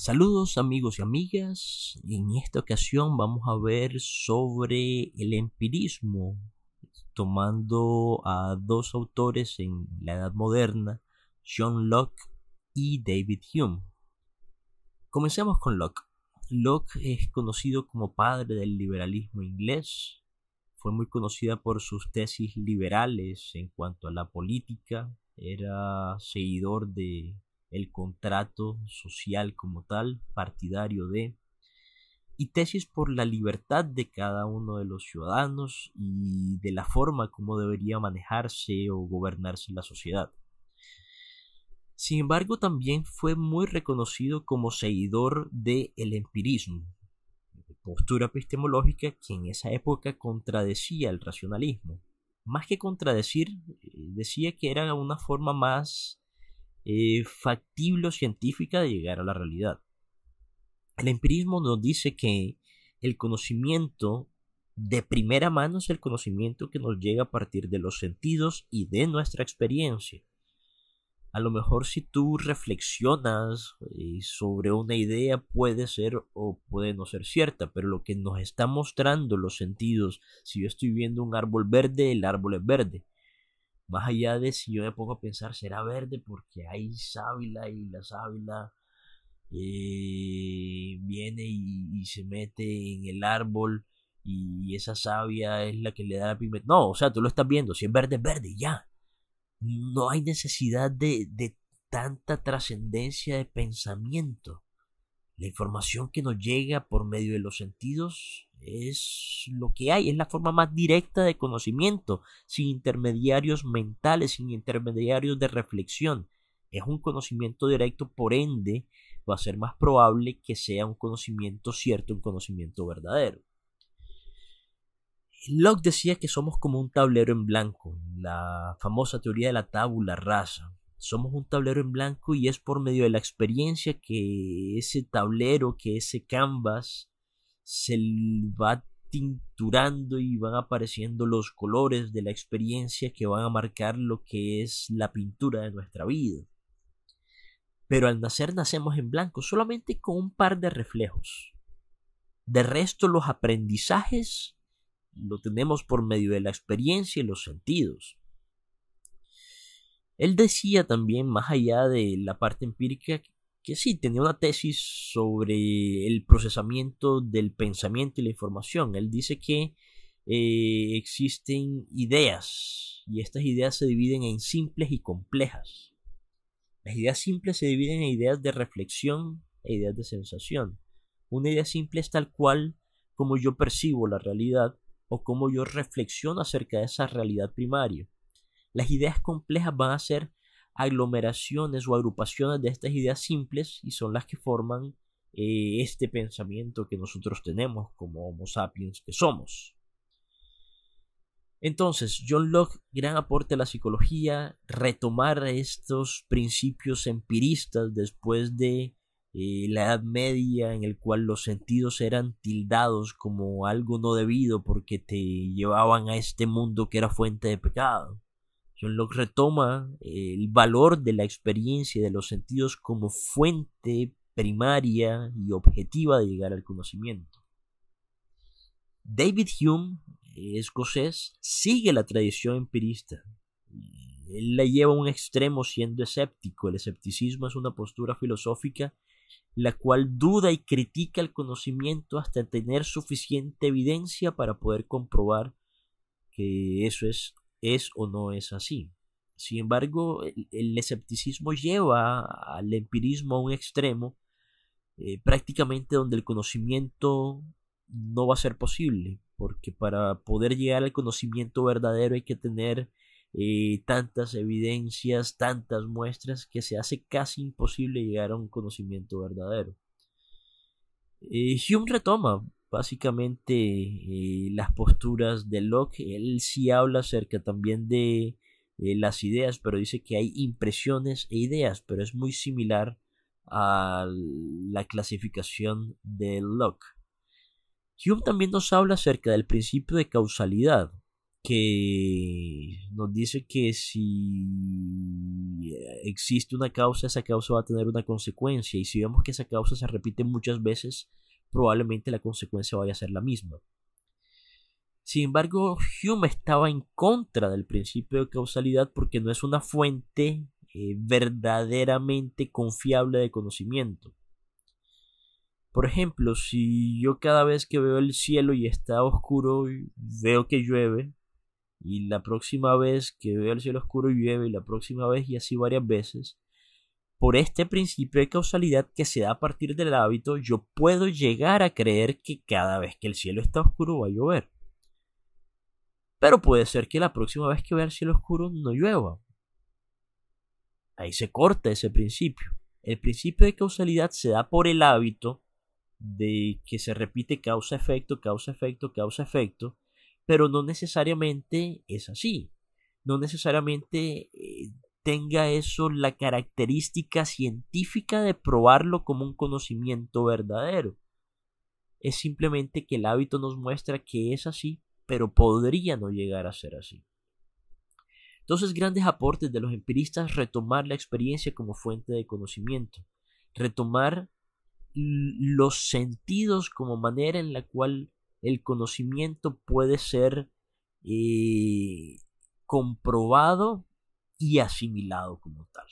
Saludos amigos y amigas, en esta ocasión vamos a ver sobre el empirismo, tomando a dos autores en la Edad Moderna, John Locke y David Hume. Comencemos con Locke. Locke es conocido como padre del liberalismo inglés, fue muy conocida por sus tesis liberales en cuanto a la política, era seguidor de el contrato social como tal, partidario de, y tesis por la libertad de cada uno de los ciudadanos y de la forma como debería manejarse o gobernarse la sociedad. Sin embargo, también fue muy reconocido como seguidor del el empirismo, postura epistemológica que en esa época contradecía el racionalismo. Más que contradecir, eh, decía que era una forma más eh, factible o científica de llegar a la realidad. El empirismo nos dice que el conocimiento de primera mano es el conocimiento que nos llega a partir de los sentidos y de nuestra experiencia. A lo mejor si tú reflexionas eh, sobre una idea puede ser o puede no ser cierta, pero lo que nos está mostrando los sentidos, si yo estoy viendo un árbol verde, el árbol es verde. Más allá de si yo me pongo a pensar, será verde porque hay sábila y la sábila eh, viene y, se mete en el árbol y esa savia es la que le da la pimienta No, o sea, tú lo estás viendo, si es verde, es verde, ya. No hay necesidad de, de tanta trascendencia de pensamiento. La información que nos llega por medio de los sentidos es lo que hay, es la forma más directa de conocimiento, sin intermediarios mentales, sin intermediarios de reflexión. Es un conocimiento directo, por ende, va a ser más probable que sea un conocimiento cierto, un conocimiento verdadero. Locke decía que somos como un tablero en blanco, la famosa teoría de la tabula rasa. Somos un tablero en blanco y es por medio de la experiencia que ese tablero, que ese canvas, se va tinturando y van apareciendo los colores de la experiencia que van a marcar lo que es la pintura de nuestra vida. Pero al nacer nacemos en blanco solamente con un par de reflejos. De resto los aprendizajes lo tenemos por medio de la experiencia y los sentidos. Él decía también, más allá de la parte empírica, que sí tenía una tesis sobre el procesamiento del pensamiento y la información. Él dice que eh, existen ideas y estas ideas se dividen en simples y complejas. Las ideas simples se dividen en ideas de reflexión e ideas de sensación. Una idea simple es tal cual como yo percibo la realidad o como yo reflexiono acerca de esa realidad primaria. Las ideas complejas van a ser aglomeraciones o agrupaciones de estas ideas simples y son las que forman eh, este pensamiento que nosotros tenemos como Homo sapiens que somos. Entonces, John Locke, gran aporte a la psicología, retomar estos principios empiristas después de eh, la Edad Media, en el cual los sentidos eran tildados como algo no debido porque te llevaban a este mundo que era fuente de pecado. John Locke retoma el valor de la experiencia y de los sentidos como fuente primaria y objetiva de llegar al conocimiento. David Hume, escocés, sigue la tradición empirista. Él la lleva a un extremo siendo escéptico. El escepticismo es una postura filosófica la cual duda y critica el conocimiento hasta tener suficiente evidencia para poder comprobar que eso es es o no es así. Sin embargo, el, escepticismo lleva al empirismo a un extremo, eh, prácticamente donde el conocimiento no va a ser posible, porque para poder llegar al conocimiento verdadero hay que tener eh, tantas evidencias, tantas muestras, que se hace casi imposible llegar a un conocimiento verdadero. Eh, Hume retoma básicamente eh, las posturas de Locke. Él sí habla acerca también de eh, las ideas, pero dice que hay impresiones e ideas, pero es muy similar a la clasificación de Locke. Hume también nos habla acerca del principio de causalidad, que nos dice que si existe una causa, esa causa va a tener una consecuencia, y si vemos que esa causa se repite muchas veces, probablemente la consecuencia vaya a ser la misma. Sin embargo, Hume estaba en contra del principio de causalidad porque no es una fuente eh, verdaderamente confiable de conocimiento. Por ejemplo, si yo cada vez que veo el cielo y está oscuro veo que llueve, y la próxima vez que veo el cielo oscuro llueve, y la próxima vez y así varias veces, por este principio de causalidad que se da a partir del hábito, yo puedo llegar a creer que cada vez que el cielo está oscuro va a llover. Pero puede ser que la próxima vez que vea el cielo oscuro no llueva. Ahí se corta ese principio. El principio de causalidad se da por el hábito de que se repite causa-efecto, causa-efecto, causa-efecto, pero no necesariamente es así. No necesariamente tenga eso la característica científica de probarlo como un conocimiento verdadero. Es simplemente que el hábito nos muestra que es así, pero podría no llegar a ser así. Entonces, grandes aportes de los empiristas retomar la experiencia como fuente de conocimiento, retomar los sentidos como manera en la cual el conocimiento puede ser eh, comprobado y asimilado como tal.